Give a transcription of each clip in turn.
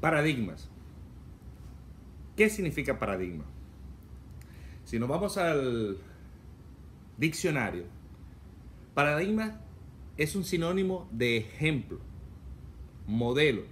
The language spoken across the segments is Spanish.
Paradigmas. ¿Qué significa paradigma? Si nos vamos al diccionario, paradigma es un sinónimo de ejemplo, modelo,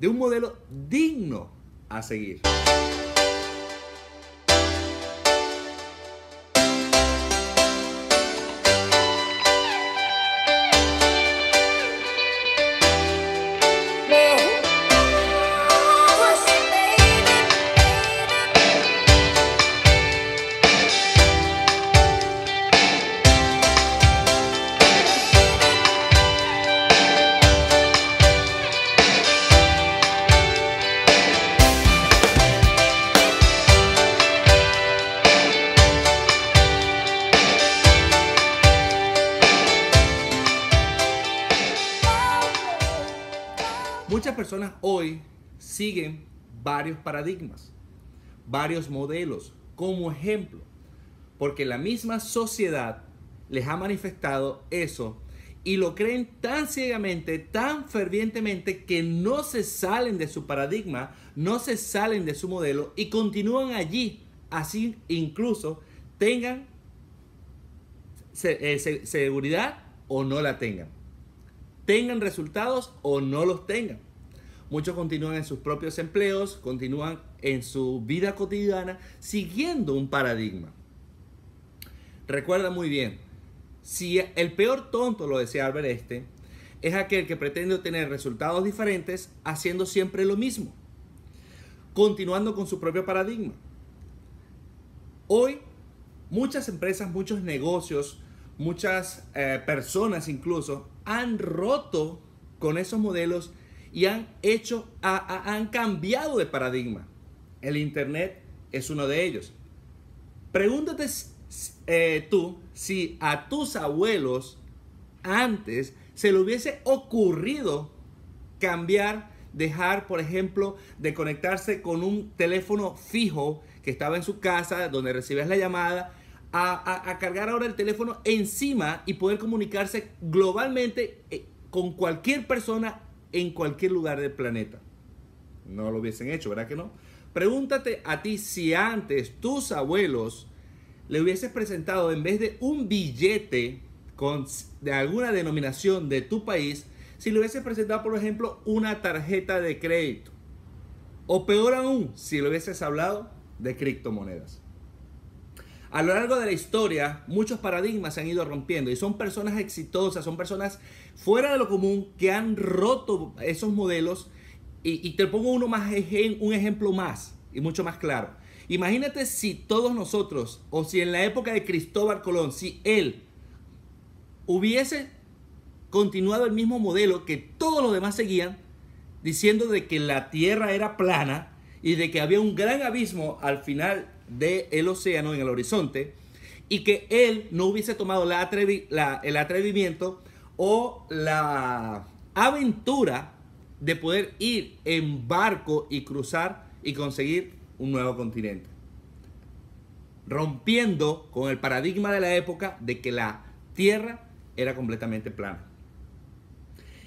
de un modelo digno a seguir. hoy siguen varios paradigmas, varios modelos como ejemplo, porque la misma sociedad les ha manifestado eso y lo creen tan ciegamente, tan fervientemente que no se salen de su paradigma, no se salen de su modelo y continúan allí, así incluso tengan eh, seguridad o no la tengan, tengan resultados o no los tengan. Muchos continúan en sus propios empleos, continúan en su vida cotidiana siguiendo un paradigma. Recuerda muy bien, si el peor tonto, lo decía Albert Este, es aquel que pretende obtener resultados diferentes haciendo siempre lo mismo, continuando con su propio paradigma. Hoy, muchas empresas, muchos negocios, muchas eh, personas incluso han roto con esos modelos y han hecho, han cambiado de paradigma. El Internet es uno de ellos. Pregúntate eh, tú si a tus abuelos antes se le hubiese ocurrido cambiar, dejar, por ejemplo, de conectarse con un teléfono fijo que estaba en su casa, donde recibías la llamada, a, cargar ahora el teléfono encima y poder comunicarse globalmente eh, con cualquier persona en cualquier lugar del planeta. No lo hubiesen hecho, ¿verdad que no? Pregúntate a ti si antes tus abuelos le hubieses presentado en vez de un billete de alguna denominación de tu país, si le hubieses presentado, por ejemplo, una tarjeta de crédito. O peor aún, si le hubieses hablado de criptomonedas. A lo largo de la historia, muchos paradigmas se han ido rompiendo y son personas exitosas, son personas fuera de lo común que han roto esos modelos. Y, te pongo uno más, un ejemplo más y mucho más claro. Imagínate si todos nosotros, o si en la época de Cristóbal Colón, si él hubiese continuado el mismo modelo que todos los demás seguían, diciendo de que la Tierra era plana y de que había un gran abismo al final del océano en el horizonte y que él no hubiese tomado la el atrevimiento o la aventura de poder ir en barco y cruzar y conseguir un nuevo continente. Rompiendo con el paradigma de la época de que la Tierra era completamente plana.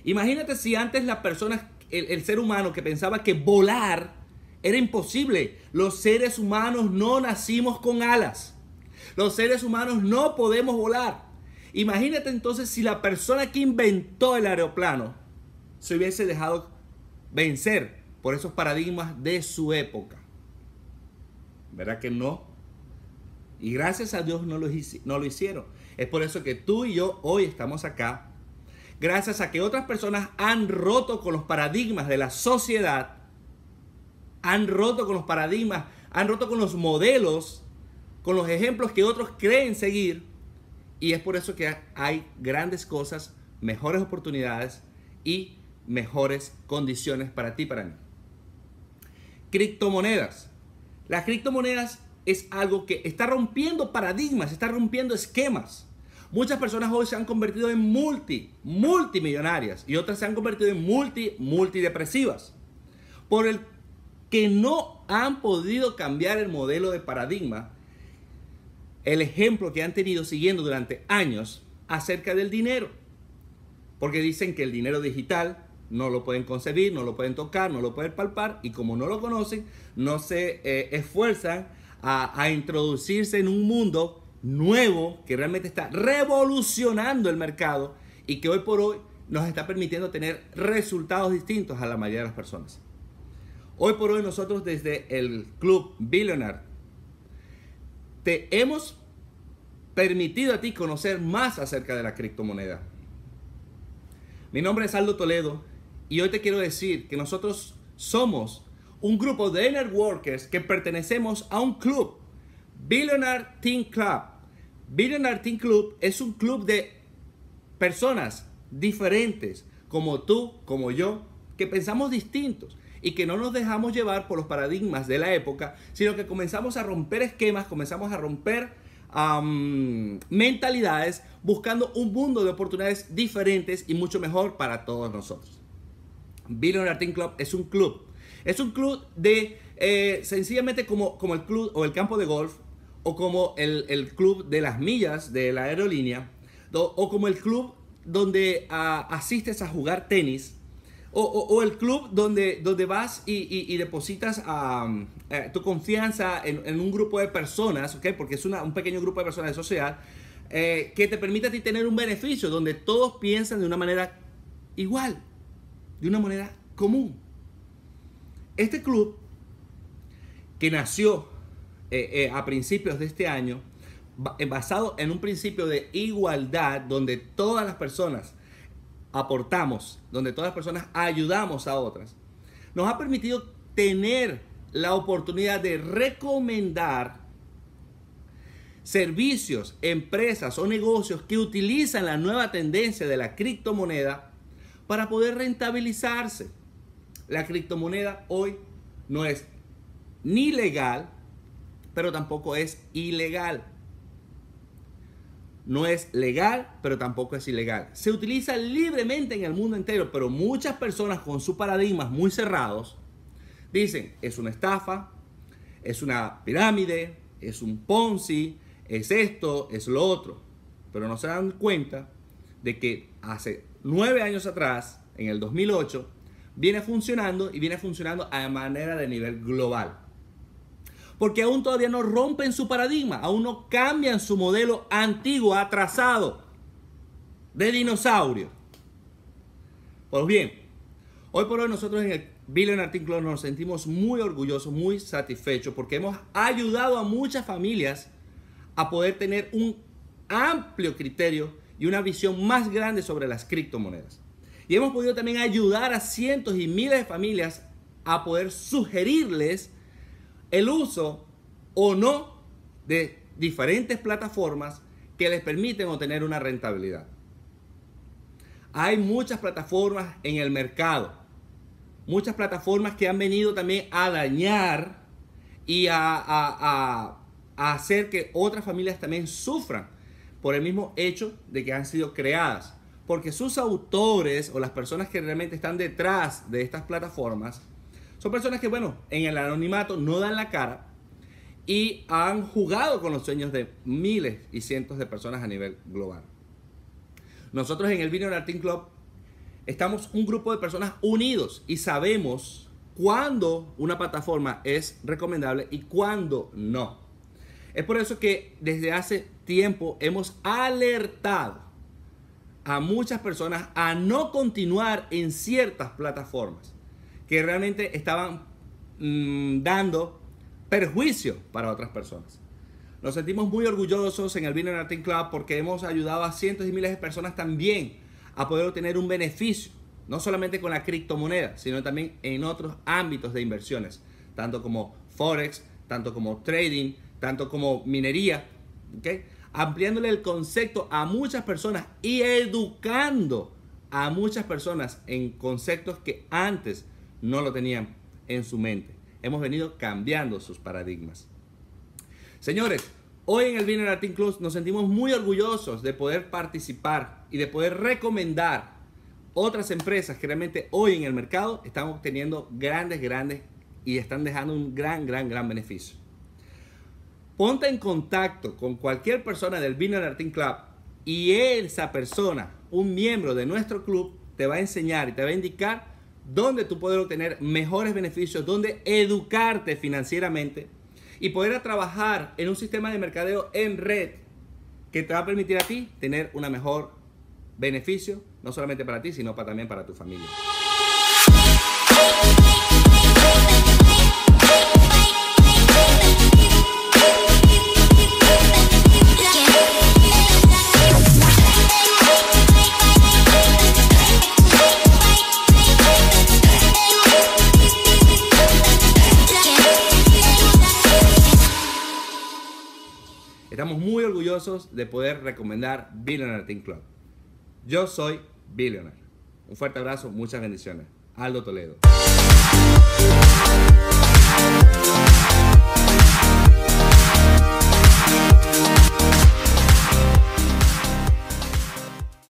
Imagínate si antes las personas, el ser humano que pensaba que volar era imposible. Los seres humanos no nacimos con alas. Los seres humanos no podemos volar. Imagínate entonces si la persona que inventó el aeroplano se hubiese dejado vencer por esos paradigmas de su época. ¿Verdad que no? Y gracias a Dios no lo, no lo hicieron. Es por eso que tú y yo hoy estamos acá. Gracias a que otras personas han roto con los paradigmas de la sociedad han roto con los paradigmas, han roto con los modelos, con los ejemplos que otros creen seguir. Y es por eso que hay grandes cosas, mejores oportunidades y mejores condiciones para ti, para mí. Criptomonedas. Las criptomonedas es algo que está rompiendo paradigmas, está rompiendo esquemas. Muchas personas hoy se han convertido en multi, multimillonarias y otras se han convertido en multi, multidepresivas por el que no han podido cambiar el modelo de paradigma, el ejemplo que han tenido siguiendo durante años acerca del dinero. Porque dicen que el dinero digital no lo pueden concebir, no lo pueden tocar, no lo pueden palpar y como no lo conocen, no se eh, esfuerzan a, a introducirse en un mundo nuevo que realmente está revolucionando el mercado y que hoy por hoy nos está permitiendo tener resultados distintos a la mayoría de las personas. Hoy por hoy nosotros desde el Club Billionaire te hemos permitido a ti conocer más acerca de la criptomoneda. Mi nombre es Aldo Toledo y hoy te quiero decir que nosotros somos un grupo de networkers que pertenecemos a un club, Billionaire Team Club. Billionaire Team Club es un club de personas diferentes, como tú, como yo, que pensamos distintos y que no nos dejamos llevar por los paradigmas de la época, sino que comenzamos a romper esquemas, comenzamos a romper mentalidades, buscando un mundo de oportunidades diferentes y mucho mejor para todos nosotros. Billionaire Artin Club es un club. Es un club de eh, sencillamente como, como el club o el campo de golf o como el, club de las millas de la aerolínea o, como el club donde ah, asistes a jugar tenis o, el club donde, donde vas y, depositas eh, tu confianza en, un grupo de personas, porque es un pequeño grupo de personas de sociedad, eh, que te permite a ti tener un beneficio donde todos piensan de una manera igual, de una manera común. Este club que nació eh, a principios de este año, basado en un principio de igualdad donde todas las personas aportamos, donde todas las personas ayudamos a otras, nos ha permitido tener la oportunidad de recomendar servicios, empresas o negocios que utilizan la nueva tendencia de la criptomoneda para poder rentabilizarse. La criptomoneda hoy no es ni legal, pero tampoco es ilegal no es legal, pero tampoco es ilegal. Se utiliza libremente en el mundo entero, pero muchas personas con sus paradigmas muy cerrados dicen, es una estafa, es una pirámide, es un Ponzi, es esto, es lo otro. Pero no se dan cuenta de que hace nueve años atrás, en el 2008, viene funcionando y viene funcionando a manera de nivel global porque aún todavía no rompen su paradigma, aún no cambian su modelo antiguo, atrasado, de dinosaurio. Pues bien, hoy por hoy nosotros en el Billion Artículo nos sentimos muy orgullosos, muy satisfechos, porque hemos ayudado a muchas familias a poder tener un amplio criterio y una visión más grande sobre las criptomonedas. Y hemos podido también ayudar a cientos y miles de familias a poder sugerirles el uso o no de diferentes plataformas que les permiten obtener una rentabilidad. Hay muchas plataformas en el mercado, muchas plataformas que han venido también a dañar y a, hacer que otras familias también sufran por el mismo hecho de que han sido creadas. Porque sus autores o las personas que realmente están detrás de estas plataformas son personas que, bueno, en el anonimato no dan la cara y han jugado con los sueños de miles y cientos de personas a nivel global. Nosotros en el Vineyard Team Club estamos un grupo de personas unidos y sabemos cuándo una plataforma es recomendable y cuándo no. Es por eso que desde hace tiempo hemos alertado a muchas personas a no continuar en ciertas plataformas que realmente estaban mm, dando perjuicio para otras personas. Nos sentimos muy orgullosos en el Vino Latin Club porque hemos ayudado a cientos y miles de personas también a poder obtener un beneficio, no solamente con la criptomoneda, sino también en otros ámbitos de inversiones, tanto como Forex, tanto como trading, tanto como minería, ampliándole el concepto a muchas personas y educando a muchas personas en conceptos que antes no lo tenían en su mente. Hemos venido cambiando sus paradigmas. Señores, hoy en el Vino Latin Club nos sentimos muy orgullosos de poder participar y de poder recomendar otras empresas que realmente hoy en el mercado están obteniendo grandes, grandes y están dejando un gran, gran, gran beneficio. Ponte en contacto con cualquier persona del Vino Latin Club y esa persona, un miembro de nuestro club, te va a enseñar y te va a indicar donde tú puedes obtener mejores beneficios, donde educarte financieramente y poder trabajar en un sistema de mercadeo en red que te va a permitir a ti tener un mejor beneficio, no solamente para ti, sino para, también para tu familia. Estamos muy orgullosos de poder recomendar Billionaire Team Club. Yo soy Billionaire. Un fuerte abrazo, muchas bendiciones. Aldo Toledo.